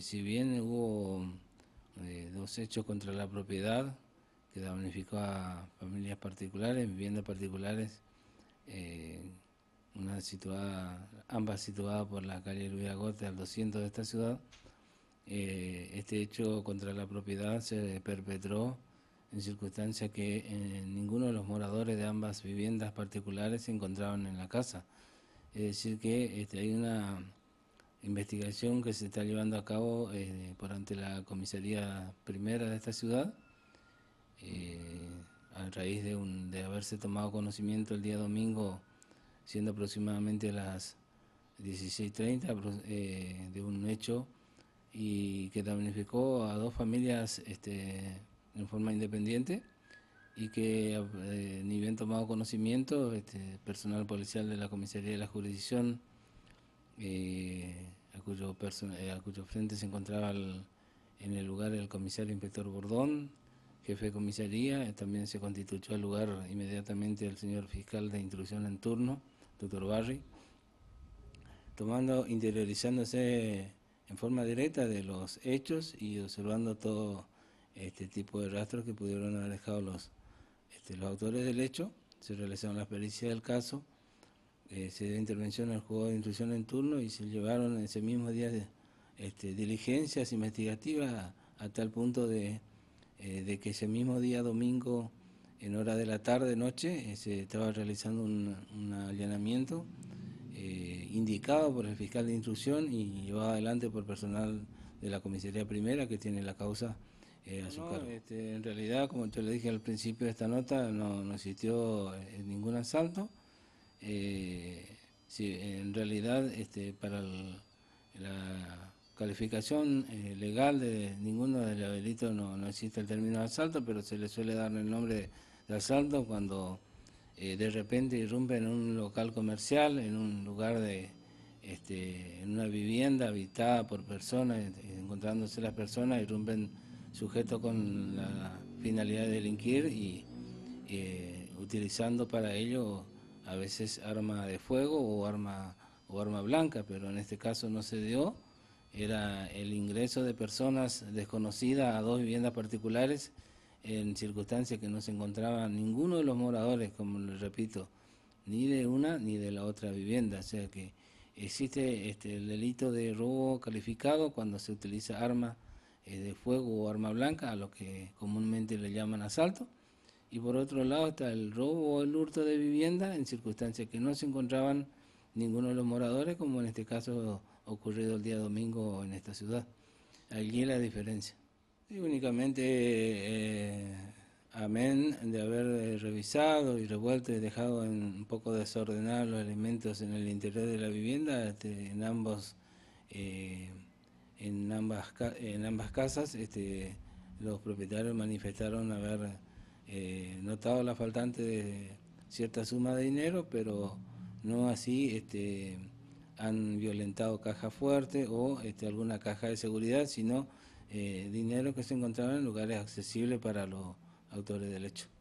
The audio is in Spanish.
Eh, si bien hubo eh, dos hechos contra la propiedad que damnificó a familias particulares, viviendas particulares, eh, una situada, ambas situadas por la calle Luis Agote al 200 de esta ciudad, este hecho contra la propiedad se perpetró en circunstancia que ninguno de los moradores de ambas viviendas particulares se encontraban en la casa. Es decir, que este, hay una investigación que se está llevando a cabo eh, por ante la comisaría primera de esta ciudad, eh, a raíz de, haberse tomado conocimiento el día domingo, siendo aproximadamente las 16.30, eh, de un hecho y que damnificó a dos familias este, en forma independiente y que ni bien tomado conocimiento, este, personal policial de la comisaría de la jurisdicción eh, eh, a, cuyo frente se encontraba en el lugar el comisario inspector Bordón, jefe de comisaría, eh, también se constituyó al lugar inmediatamente el señor fiscal de instrucción en turno, doctor Barry, tomando, interiorizándose en forma directa de los hechos y observando todo este tipo de rastros que pudieron haber dejado los, este, los autores del hecho, se realizaron las pericias del caso eh, se dio intervención al juego de instrucción en turno y se llevaron ese mismo día este, diligencias investigativas a, el tal punto eh, de, que ese mismo día domingo, en hora de la tarde, noche, eh, se estaba realizando un, allanamiento indicado por el fiscal de instrucción y llevado adelante por personal de la comisaría primera que tiene la causa. Eh, a su cargo. Este, en realidad, como yo le dije al principio de esta nota, no, no existió ningún asalto. Eh, en realidad este, para la calificación eh, legal de ninguno de los delitos no, existe el término asalto, pero se le suele dar el nombre de, asalto cuando eh, de repente irrumpen en un local comercial, en un lugar de, este, en una vivienda habitada por personas, encontrándose las personas, irrumpen sujetos con la finalidad de delinquir y utilizando para ello a veces arma de fuego o arma, o arma blanca, pero en este caso no se dio. Era el ingreso de personas desconocidas a dos viviendas particulares en circunstancias que no se encontraba ninguno de los moradores, como les repito, ni de una ni de la otra vivienda. O sea que existe este, el delito de robo calificado cuando se utiliza arma eh, de fuego o arma blanca, a lo que comúnmente le llaman asalto y por otro lado está el robo o el hurto de vivienda en circunstancias que no se encontraban ninguno de los moradores, como en este caso ocurrido el día domingo en esta ciudad. Allí la diferencia. Y únicamente eh, amén de haber eh, revisado y revuelto y dejado en un poco desordenados los elementos en el interior de la vivienda, este, en ambos eh, en ambas en ambas casas, este, los propietarios manifestaron haber eh, notado la faltante de cierta suma de dinero, pero no así este, han violentado caja fuerte o este, alguna caja de seguridad, sino eh, dinero que se encontraba en lugares accesibles para los autores del hecho.